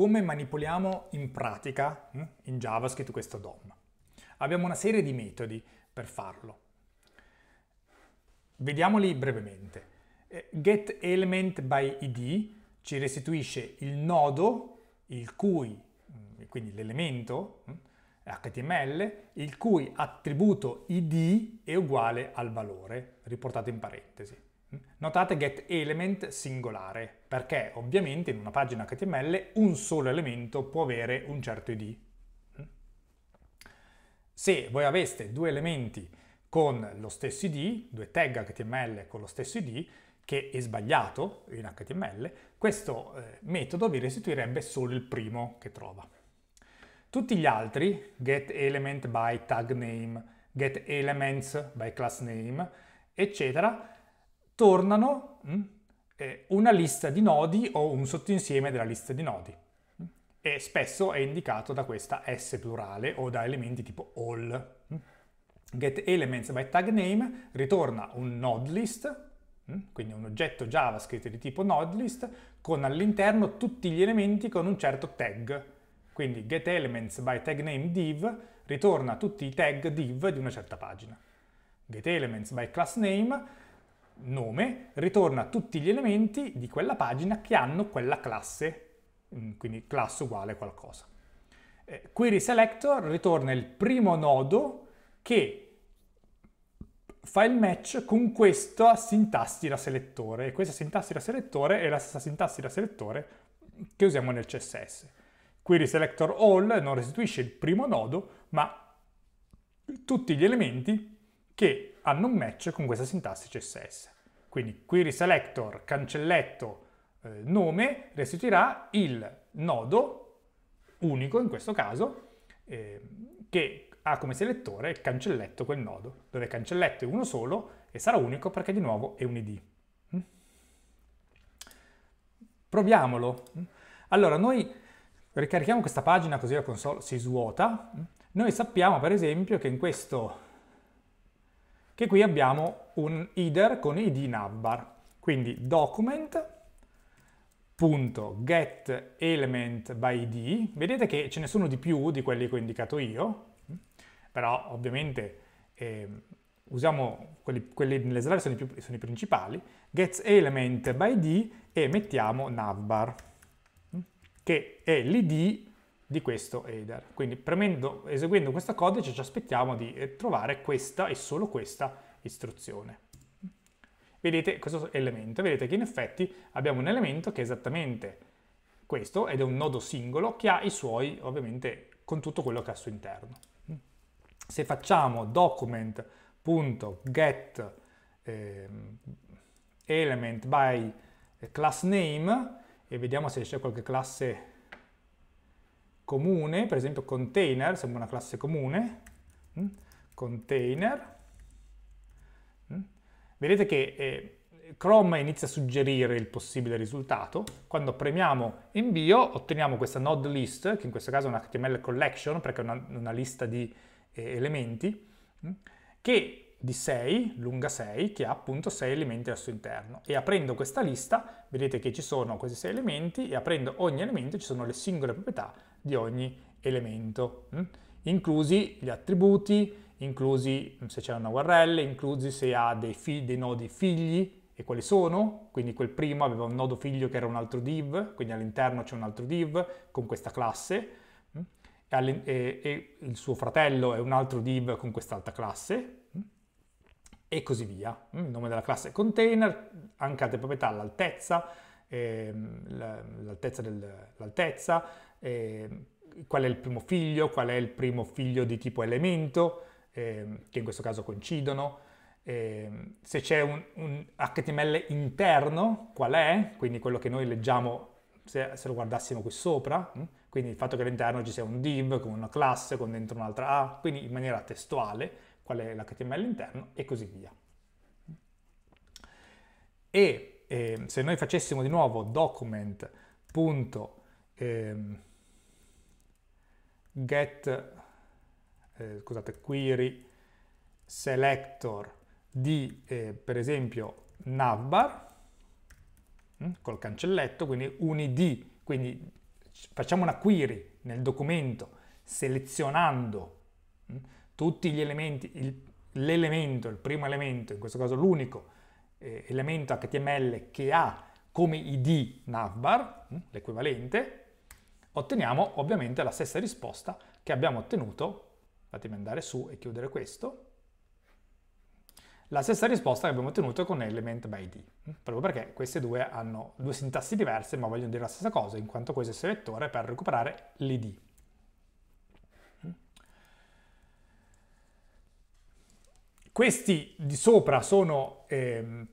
come manipoliamo in pratica hm, in JavaScript questo DOM. Abbiamo una serie di metodi per farlo. Vediamoli brevemente. Eh, GetElementById ci restituisce il nodo il cui, hm, quindi l'elemento HTML, hm, il cui attributo id è uguale al valore riportato in parentesi. Notate getElement singolare, perché ovviamente in una pagina HTML un solo elemento può avere un certo id. Se voi aveste due elementi con lo stesso id, due tag HTML con lo stesso id, che è sbagliato in HTML, questo eh, metodo vi restituirebbe solo il primo che trova. Tutti gli altri, get element by tag name, get by class name, eccetera, tornano mm, eh, una lista di nodi o un sottoinsieme della lista di nodi mm, e spesso è indicato da questa S plurale o da elementi tipo all. Mm. Get by tag ritorna un node list, quindi un oggetto JavaScript di tipo node list con all'interno tutti gli elementi con un certo tag. Quindi get by tag div ritorna tutti i tag div di una certa pagina. Get elements by class name nome ritorna tutti gli elementi di quella pagina che hanno quella classe, mm, quindi classe uguale qualcosa. Eh, query selector ritorna il primo nodo che fa il match con questa sintassi da selettore e questa sintassi da selettore è la stessa sintassi da selettore che usiamo nel CSS. Query selector all non restituisce il primo nodo ma tutti gli elementi che hanno un match con questa sintassi CSS. Quindi query selector cancelletto eh, nome restituirà il nodo unico in questo caso eh, che ha come selettore cancelletto quel nodo, dove cancelletto è uno solo e sarà unico perché di nuovo è un id. Mm? Proviamolo. Mm? Allora, noi ricarichiamo questa pagina così la console si svuota. Mm? Noi sappiamo, per esempio, che in questo che qui abbiamo un header con id navbar. Quindi document.getElementById, vedete che ce ne sono di più di quelli che ho indicato io, mm? però ovviamente eh, usiamo quelli, quelli nell'esemplare sono, sono, i principali, getElementById e mettiamo navbar, mm? che è l'id di questo header. Quindi premendo, eseguendo questo codice ci aspettiamo di eh, trovare questa e solo questa istruzione. Vedete questo elemento, vedete che in effetti abbiamo un elemento che è esattamente questo ed è un nodo singolo che ha i suoi, ovviamente, con tutto quello che ha al suo interno. Mm. Se facciamo document.get ehm, element by eh, class name e vediamo se c'è qualche classe comune, per esempio container, sembra una classe comune, mm, container. Mm. Vedete che eh, Chrome inizia a suggerire il possibile risultato. Quando premiamo invio otteniamo questa node list, che in questo caso è una HTML collection perché è una, una lista di eh, elementi, mm, che di 6, lunga 6, che ha appunto 6 elementi al suo interno. E aprendo questa lista, vedete che ci sono questi 6 elementi e aprendo ogni elemento ci sono le singole proprietà di ogni elemento, mh? Mm? inclusi gli attributi, inclusi mm, se c'è una URL, inclusi se ha dei, figli, dei nodi figli e quali sono, quindi quel primo aveva un nodo figlio che era un altro div, quindi all'interno c'è un altro div con questa classe, mm? e, e, il suo fratello è un altro div con quest'altra classe e così via. Il nome della classe è container, anche altre proprietà, l'altezza, ehm, l'altezza, eh, qual è il primo figlio, qual è il primo figlio di tipo elemento, eh, che in questo caso coincidono, eh, se c'è un, un, HTML interno, qual è, quindi quello che noi leggiamo se, se lo guardassimo qui sopra, mm? quindi il fatto che all'interno ci sia un div con una classe, con dentro un'altra A, quindi in maniera testuale, qual è l'HTML interno e così via. E eh, se noi facessimo di nuovo document.ehm, get, eh, scusate, query selector di eh, per esempio navbar mh, mm, col cancelletto, quindi un id, quindi facciamo una query nel documento selezionando mh, mm, tutti gli elementi, l'elemento, il, primo elemento, in questo caso l'unico eh, elemento HTML che ha come id navbar, mm, l'equivalente, otteniamo ovviamente la stessa risposta che abbiamo ottenuto, fatemi andare su e chiudere questo, la stessa risposta che abbiamo ottenuto con element by d, proprio perché queste due hanno due sintassi diverse ma vogliono dire la stessa cosa, in quanto questo è il selettore per recuperare l'id. Questi di sopra sono... Ehm,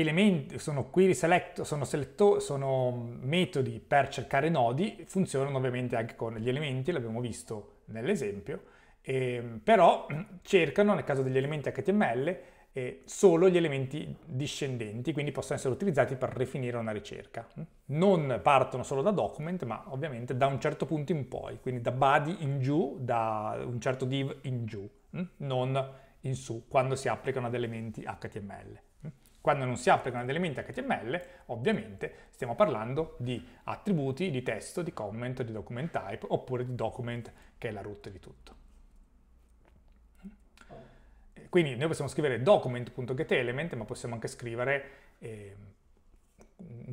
elementi, sono query select, sono, selecto, sono mm, metodi per cercare nodi, funzionano ovviamente anche con gli elementi, l'abbiamo visto nell'esempio, eh, però mm, cercano nel caso degli elementi HTML eh, solo gli elementi discendenti, quindi possono essere utilizzati per rifinire una ricerca. Non partono solo da document, ma ovviamente da un certo punto in poi, quindi da body in giù, da un certo div in giù, mm, non in su, quando si applicano ad elementi HTML. Quando non si applicano ad elementi HTML, ovviamente stiamo parlando di attributi, di testo, di comment, di document type, oppure di document che è la root di tutto. Quindi noi possiamo scrivere document.getElement, ma possiamo anche scrivere eh,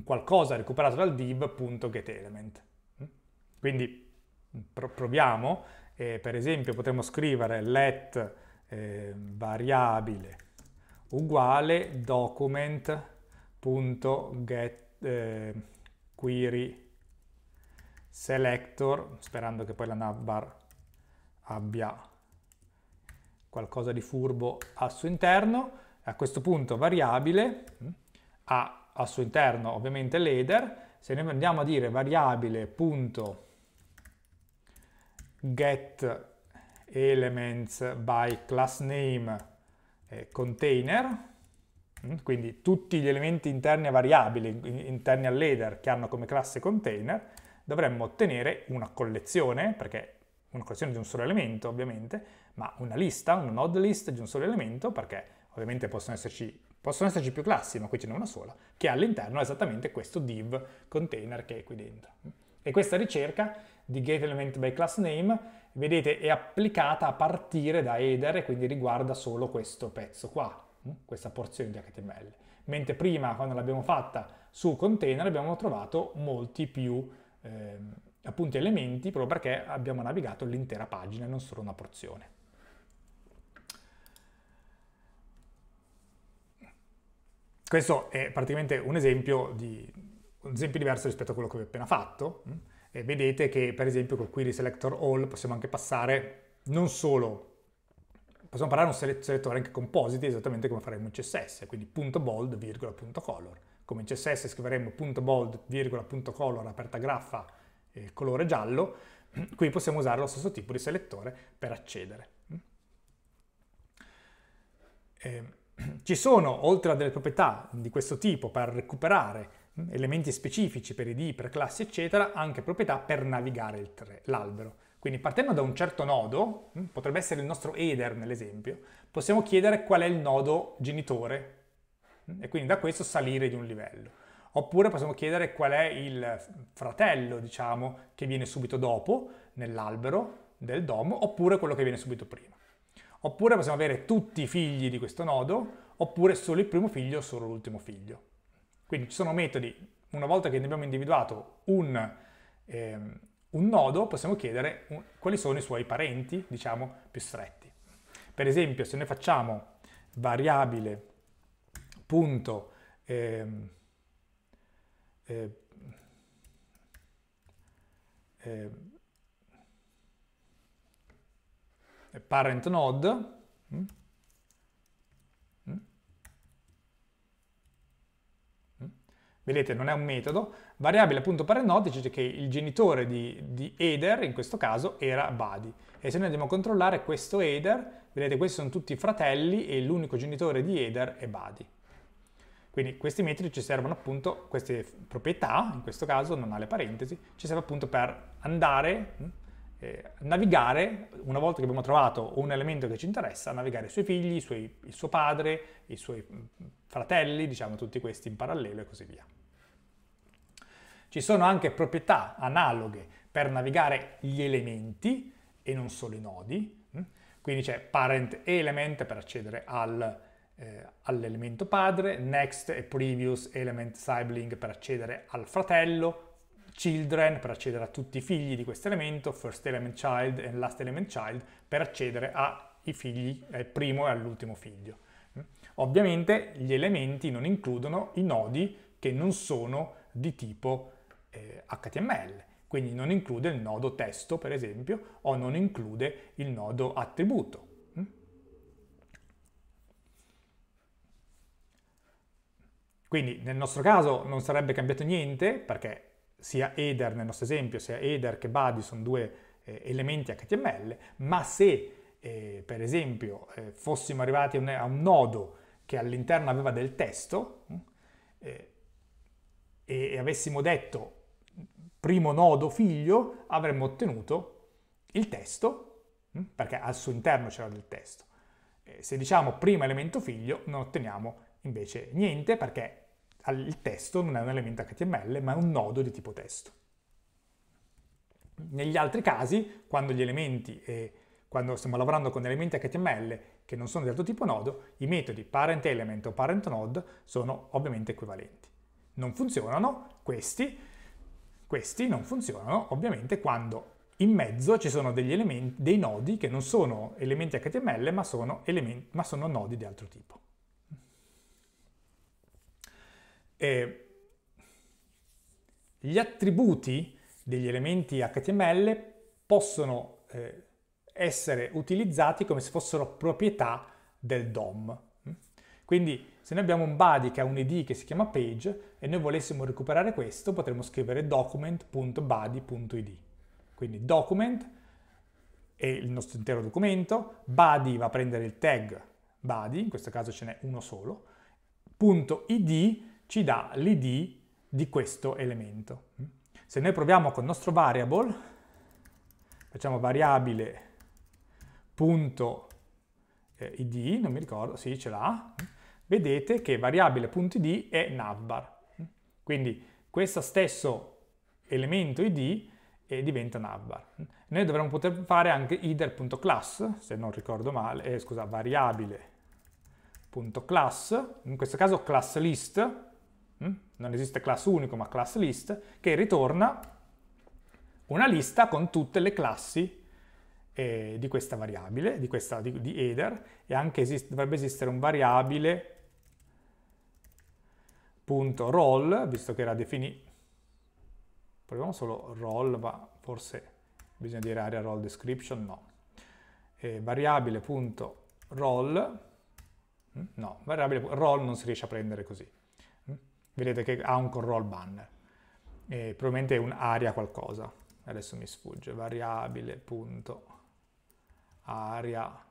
qualcosa recuperato dal div.getElement. Quindi proviamo, eh, per esempio potremmo scrivere let eh, variabile uguale document.get eh, query selector, sperando che poi la navbar abbia qualcosa di furbo al suo interno, a questo punto variabile mm, ha al suo interno ovviamente l'header, se noi andiamo a dire variabile.get elements by class name eh, container, mm, quindi tutti gli elementi interni a variabili, interni al header che hanno come classe container, dovremmo ottenere una collezione, perché una collezione di un solo elemento ovviamente, ma una lista, una node list di un solo elemento, perché ovviamente possono esserci, possono esserci più classi, ma qui ce n'è una sola, che all'interno è esattamente questo div container che è qui dentro. E questa ricerca di by class name, vedete è applicata a partire da header e quindi riguarda solo questo pezzo qua, mm? questa porzione di HTML. Mentre prima, quando l'abbiamo fatta su container, abbiamo trovato molti più eh, appunto elementi proprio perché abbiamo navigato l'intera pagina e non solo una porzione. Questo è praticamente un esempio, di, un esempio diverso rispetto a quello che vi ho appena fatto. Mm? e vedete che per esempio col query selector all possiamo anche passare non solo possiamo parlare di un selettore anche composite esattamente come faremo in CSS, quindi punto bold, virgola, punto color. Come in CSS scriveremo punto bold, virgola, punto color, aperta graffa, eh, colore giallo, qui possiamo usare lo stesso tipo di selettore per accedere. Eh, ci sono, oltre a delle proprietà di questo tipo per recuperare elementi specifici per id, per classi, eccetera, anche proprietà per navigare l'albero. Quindi partendo da un certo nodo, hm, potrebbe essere il nostro header nell'esempio, possiamo chiedere qual è il nodo genitore hm, e quindi da questo salire di un livello. Oppure possiamo chiedere qual è il fratello, diciamo, che viene subito dopo nell'albero del domo, oppure quello che viene subito prima. Oppure possiamo avere tutti i figli di questo nodo, oppure solo il primo figlio o solo l'ultimo figlio. Quindi ci sono metodi, una volta che abbiamo individuato un, ehm, un nodo, possiamo chiedere un, quali sono i suoi parenti, diciamo, più stretti. Per esempio, se noi facciamo variabile punto ehm, eh, ehm, eh, parent node, mm, Vedete, non è un metodo. Variabile appunto parent dice che il genitore di, di header, in questo caso, era Buddy. E se noi andiamo a controllare questo Eder, vedete, questi sono tutti fratelli e l'unico genitore di Eder è Buddy. Quindi questi metodi ci servono appunto, queste proprietà, in questo caso non ha le parentesi, ci serve appunto per andare, hm, eh, navigare, una volta che abbiamo trovato un elemento che ci interessa, navigare i suoi figli, i suoi, il suo padre, i suoi hm, fratelli, diciamo tutti questi in parallelo e così via. Ci sono anche proprietà analoghe per navigare gli elementi e non solo i nodi, mm? quindi c'è parent element per accedere al, eh, all'elemento padre, next e previous element sibling per accedere al fratello, children per accedere a tutti i figli di questo elemento, first element child e last element child per accedere ai figli, al primo e all'ultimo figlio. Mm? Ovviamente gli elementi non includono i nodi che non sono di tipo eh, HTML, quindi non include il nodo testo, per esempio, o non include il nodo attributo. Mm? Quindi nel nostro caso non sarebbe cambiato niente, perché sia header nel nostro esempio, sia header che body sono due eh, elementi HTML, ma se eh, per esempio eh, fossimo arrivati a un, a un, nodo che all'interno aveva del testo mm, eh, e, e, avessimo detto primo nodo figlio avremmo ottenuto il testo, hm, perché al suo interno c'era del testo. Se diciamo primo elemento figlio non otteniamo invece niente perché il testo non è un elemento HTML ma è un nodo di tipo testo. Negli altri casi, quando gli elementi e quando stiamo lavorando con elementi HTML che non sono di altro tipo nodo, i metodi parentElement o parent sono ovviamente equivalenti. Non funzionano questi questi non funzionano ovviamente quando in mezzo ci sono degli elementi, dei nodi che non sono elementi HTML ma sono, elementi, ma sono nodi di altro tipo. E gli attributi degli elementi HTML possono eh, essere utilizzati come se fossero proprietà del DOM. Quindi se noi abbiamo un body che ha un id che si chiama page e noi volessimo recuperare questo, potremmo scrivere document.body.id. Quindi document è il nostro intero documento, body va a prendere il tag body, in questo caso ce n'è uno solo, punto id ci dà l'id di questo elemento. Se noi proviamo con il nostro variable, facciamo variabile punto eh, id, non mi ricordo, sì ce l'ha, vedete che variabile punto id è navbar. Quindi questo stesso elemento id eh, diventa navbar. Noi dovremmo poter fare anche header.class, se non ricordo male, eh, scusa, variabile.class, in questo caso class list, mm? non esiste class unico ma class list, che ritorna una lista con tutte le classi eh, di questa variabile, di, questa, di, di header, e anche esiste, dovrebbe esistere un variabile roll, visto che era definito, proviamo solo roll, ma forse bisogna dire area roll description, no. E variabile.roll, mm, no, variabile roll non si riesce a prendere così. Mm. Vedete che ha un control banner, e probabilmente è un'area qualcosa, adesso mi sfugge, variabile.area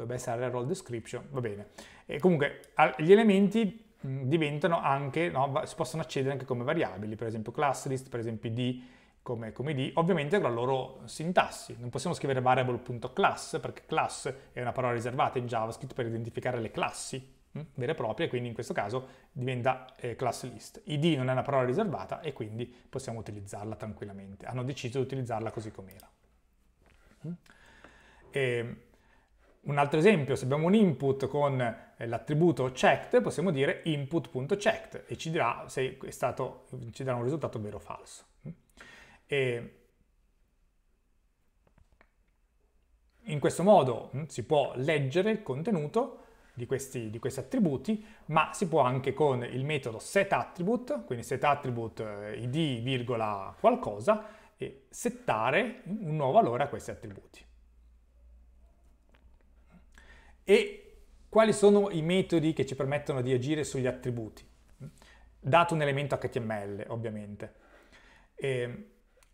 dovrebbe essere la role description, va bene. E comunque gli elementi mm, diventano anche, no, si possono accedere anche come variabili, per esempio class list, per esempio id, come, come id, ovviamente con la loro sintassi. Non possiamo scrivere variable.class perché class è una parola riservata in JavaScript per identificare le classi mm, vere e proprie, quindi in questo caso diventa eh, class list. id non è una parola riservata e quindi possiamo utilizzarla tranquillamente. Hanno deciso di utilizzarla così com'era. Mh? Mm? Ehm, un altro esempio, se abbiamo un input con eh, l'attributo checked, possiamo dire input.checked e ci dirà se è stato, ci darà un risultato vero o falso. E in questo modo hm, si può leggere il contenuto di questi, di questi, attributi, ma si può anche con il metodo setAttribute, quindi setAttribute eh, id virgola qualcosa, e settare un nuovo valore a questi attributi. E quali sono i metodi che ci permettono di agire sugli attributi? Dato un elemento HTML, ovviamente. E ehm,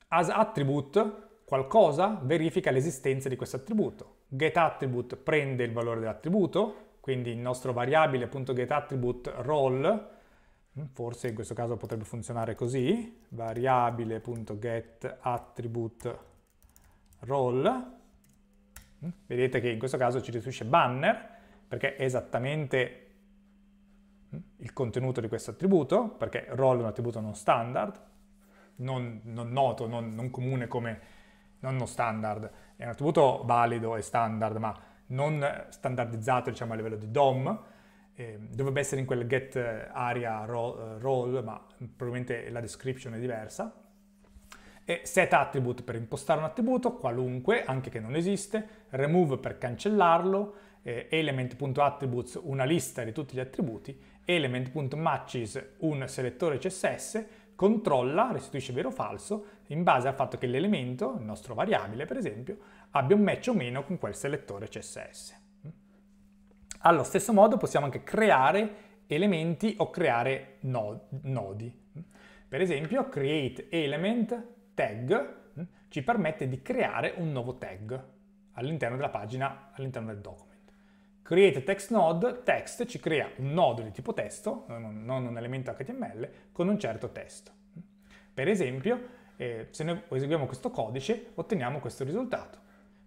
as attribute, qualcosa, verifica l'esistenza di questo attributo. GetAttribute prende il valore dell'attributo, quindi il nostro variabile.getAttribute role, mm, forse in questo caso potrebbe funzionare così, variabile.getAttribute role, Vedete che in questo caso ci restituisce banner, perché è esattamente il contenuto di questo attributo, perché roll è un attributo non standard, non, non noto, non, non, comune come non non standard, è un attributo valido e standard, ma non standardizzato diciamo, a livello di DOM, eh, dovrebbe essere in quel get eh, area eh, roll, ma probabilmente la description è diversa, e set attribute per impostare un attributo, qualunque, anche che non esiste, remove per cancellarlo, eh, element.attributes una lista di tutti gli attributi, element.matches un selettore CSS, controlla, restituisce vero o falso, in base al fatto che l'elemento, il nostro variabile per esempio, abbia un match o meno con quel selettore CSS. Allo stesso modo possiamo anche creare elementi o creare nodi. Per esempio create element tag mm, ci permette di creare un nuovo tag all'interno della pagina, all'interno del document. Create text node, text ci crea un nodo di tipo testo, non un elemento HTML, con un certo testo. Per esempio, eh, se noi eseguiamo questo codice, otteniamo questo risultato.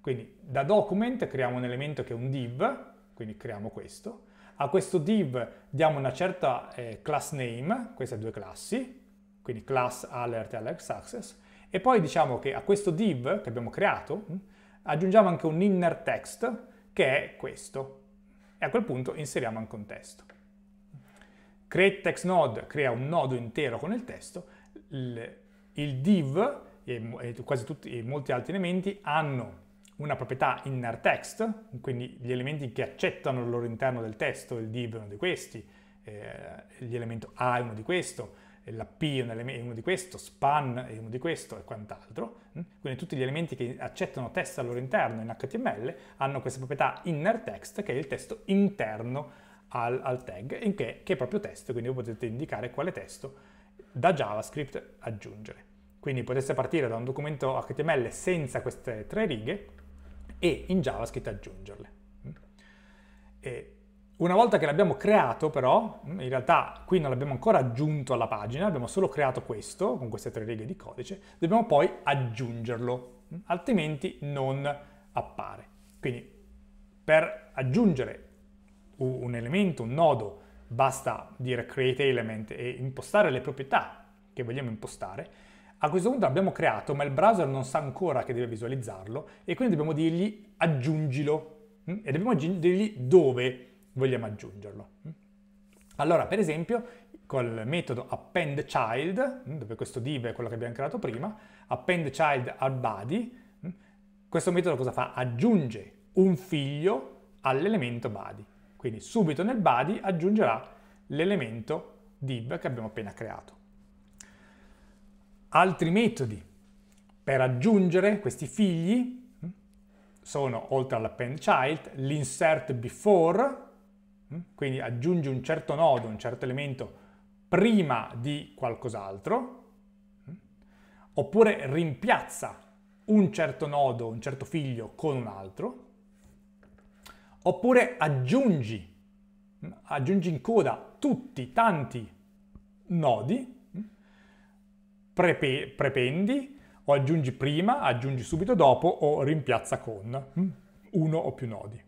Quindi da document creiamo un elemento che è un div, quindi creiamo questo. A questo div diamo una certa eh, class name, queste due classi, quindi class alert e alert success, e poi diciamo che a questo div che abbiamo creato mm, aggiungiamo anche un inner text che è questo. E a quel punto inseriamo anche un testo. Create text node crea un nodo intero con il testo, il, il div e, quasi tutti e molti altri elementi hanno una proprietà inner text, quindi gli elementi che accettano il loro interno del testo, il div è uno di questi, eh, l'elemento A è uno di questo, la è uno di questo, span è uno di questo e quant'altro. Mm, quindi tutti gli elementi che accettano test al loro interno in HTML hanno questa proprietà inner text, che è il testo interno al, al tag, che, che, è proprio testo, quindi voi potete indicare quale testo da JavaScript aggiungere. Quindi potreste partire da un documento HTML senza queste tre righe e in JavaScript aggiungerle. Mm. E una volta che l'abbiamo creato però, mm, in realtà qui non l'abbiamo ancora aggiunto alla pagina, abbiamo solo creato questo, con queste tre righe di codice, dobbiamo poi aggiungerlo, mm, altrimenti non appare. Quindi per aggiungere un elemento, un nodo, basta dire create element e impostare le proprietà che vogliamo impostare. A questo punto l'abbiamo creato, ma il browser non sa ancora che deve visualizzarlo e quindi dobbiamo dirgli aggiungilo mm, e dobbiamo dirgli dove vogliamo aggiungerlo. Allora, per esempio, col metodo append child, mm, dove questo div è quello che abbiamo creato prima, append child al body, mm, questo metodo cosa fa? Aggiunge un figlio all'elemento body. Quindi subito nel body aggiungerà l'elemento div che abbiamo appena creato. Altri metodi per aggiungere questi figli mm, sono, oltre all'append child, l'insert before, Mm? Quindi aggiungi un certo nodo, un certo elemento prima di qualcos'altro, mm? oppure rimpiazza un certo nodo, un certo figlio con un altro, oppure aggiungi, mm, aggiungi in coda tutti, tanti nodi, prepe, prependi, o aggiungi prima, aggiungi subito dopo o rimpiazza con uno o più nodi.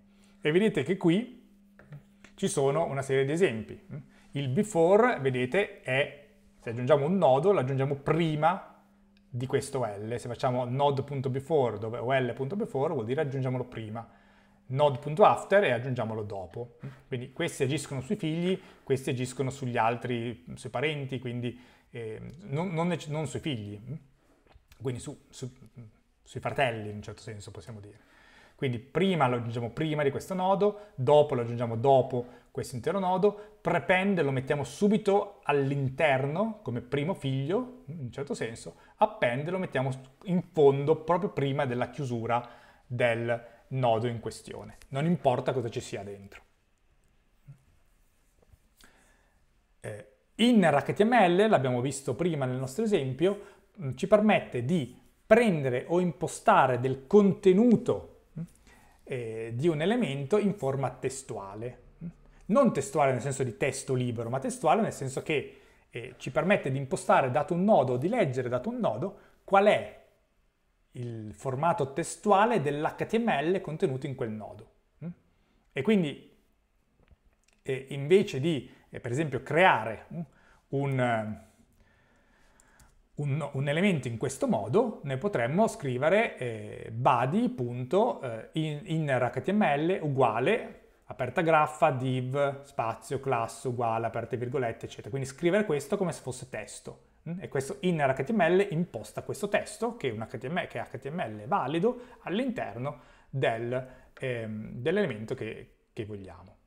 E vedete che qui ci sono una serie di esempi. Il before, vedete, è, se aggiungiamo un nodo, lo aggiungiamo prima di questo L. Se facciamo node.before dove, o L.before vuol dire aggiungiamolo prima. Node.after e aggiungiamolo dopo. Quindi questi agiscono sui figli, questi agiscono sugli altri, sui parenti, quindi eh, non, non, non, sui figli, quindi su, su, sui fratelli in un certo senso possiamo dire. Quindi prima lo aggiungiamo prima di questo nodo, dopo lo aggiungiamo dopo questo intero nodo, prepend lo mettiamo subito all'interno come primo figlio, in un certo senso, append lo mettiamo in fondo proprio prima della chiusura del nodo in questione. Non importa cosa ci sia dentro. Eh, in HTML, l'abbiamo visto prima nel nostro esempio, mm, ci permette di prendere o impostare del contenuto eh, di un elemento in forma testuale. Non testuale nel senso di testo libero, ma testuale nel senso che eh, ci permette di impostare dato un nodo o di leggere dato un nodo qual è il formato testuale dell'HTML contenuto in quel nodo. Mm? E quindi eh, invece di, eh, per esempio, creare mm, un eh, un, un, elemento in questo modo, noi potremmo scrivere eh, body.in eh, in uguale aperta graffa, div, spazio, class, uguale, aperte virgolette, eccetera. Quindi scrivere questo come se fosse testo. Mm? E questo inner HTML imposta questo testo, che è, un HTML, che è HTML valido, all'interno del, ehm, dell'elemento che, che vogliamo.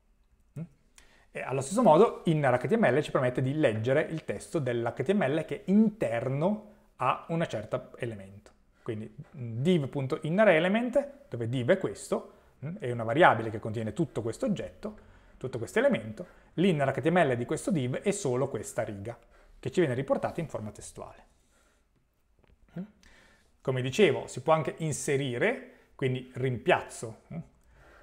E allo stesso modo, InnerHTML ci permette di leggere il testo dell'HTML che è interno a un certo elemento. Quindi mm, div.innerElement, dove div è questo, mm, è una variabile che contiene tutto questo oggetto, tutto questo elemento, l'innerHTML di questo div è solo questa riga, che ci viene riportata in forma testuale. Mm? Come dicevo, si può anche inserire, quindi rimpiazzo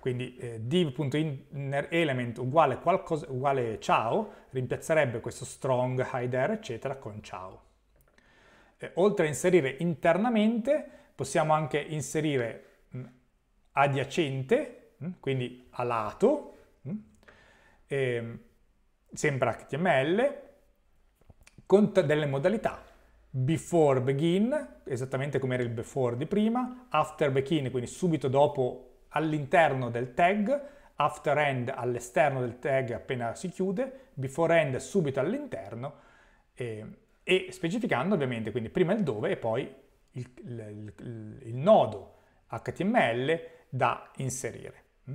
quindi eh, div.innerElement uguale, qualcosa, uguale ciao rimpiazzerebbe questo strong, hider, eccetera con ciao. Eh, oltre a inserire internamente, possiamo anche inserire mh, mm, adiacente, mh, mm, quindi a lato, mh, mm, e, ehm, sempre HTML, con delle modalità, before begin, esattamente come era il before di prima, after begin, quindi subito dopo all'interno del tag, after end all'esterno del tag appena si chiude, before end subito all'interno eh, e specificando ovviamente quindi prima il dove e poi il, il, il, il nodo HTML da inserire. Mm?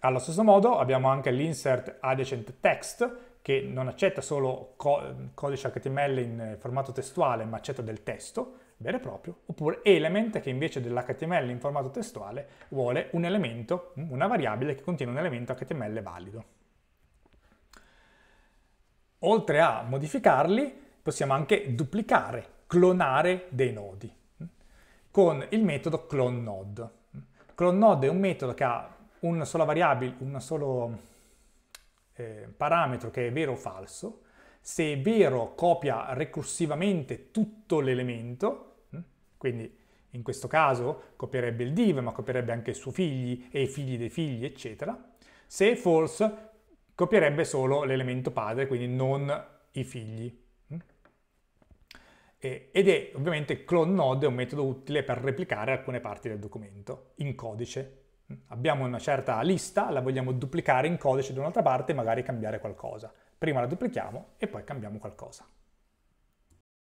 Allo stesso modo abbiamo anche l'insert adjacent text che non accetta solo codice HTML in formato testuale ma accetta del testo vero e proprio, oppure element che invece dell'HTML in formato testuale vuole un elemento, mm, una variabile che contiene un elemento HTML valido. Oltre a modificarli, possiamo anche duplicare, clonare dei nodi mm, con il metodo clone node. è un metodo che ha una sola variabile, un solo eh, parametro che è vero o falso, se è vero copia recursivamente tutto l'elemento, mm, quindi in questo caso copierebbe il div, ma copierebbe anche i suoi figli e i figli dei figli, eccetera. Se è false, copierebbe solo l'elemento padre, quindi non i figli. Mm. Ed è ovviamente clone node è un metodo utile per replicare alcune parti del documento in codice. Abbiamo una certa lista, la vogliamo duplicare in codice da un'altra parte e magari cambiare qualcosa. Prima la duplichiamo e poi cambiamo qualcosa.